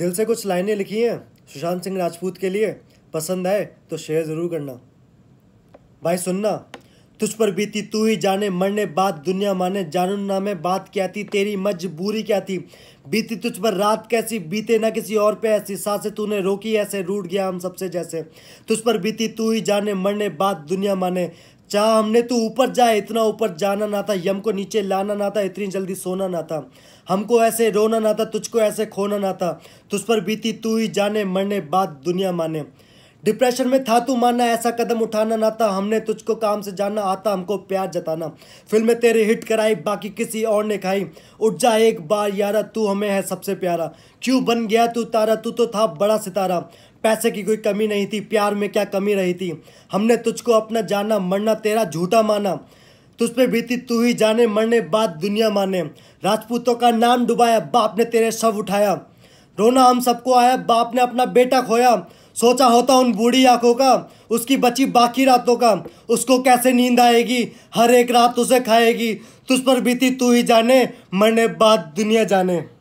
दिल से कुछ लाइनें लिखी हैं सुशांत सिंह राजपूत के लिए पसंद आए तो शेयर ज़रूर करना भाई सुनना तुझ पर बीती तू ही जाने मरने बाद दुनिया माने जानू ना मैं बात क्या थी तेरी मजबूरी क्या थी बीती तुझ पर रात कैसी बीते ना किसी और पे ऐसी सांसें तूने रोकी ऐसे रूट गया हम सबसे जैसे तुझ पर बीती तू ही जाने मरने बाद दुनिया माने जहाँ हमने तो ऊपर जाए इतना ऊपर जाना ना था यम को नीचे लाना ना था इतनी जल्दी सोना ना था हमको ऐसे रोना ना था तुझको ऐसे खोना ना था तुझ पर बीती तू ही जाने मरने बाद दुनिया माने डिप्रेशन में था तू माना ऐसा कदम उठाना ना था हमने तुझको काम से जाना आता हमको प्यार जताना फिल्में तेरे हिट कराई बाकी किसी और ने खाई उठ जा एक बार यारा तू हमें है सबसे प्यारा क्यों बन गया तू तारा तू तो था बड़ा सितारा पैसे की कोई कमी नहीं थी प्यार में क्या कमी रही थी हमने तुझको अपना जाना मरना तेरा झूठा माना तुझ पे बीती तू ही जाने मरने बाद दुनिया माने राजपूतों का नाम डुबाया बाप ने तेरे शव उठाया रोना हम सबको आया बाप ने अपना बेटा खोया सोचा होता उन बूढ़ी आंखों का उसकी बची बाकी रातों का उसको कैसे नींद आएगी हर एक रात उसे खाएगी तुझ पर बीती तू ही जाने मरने बाद दुनिया जाने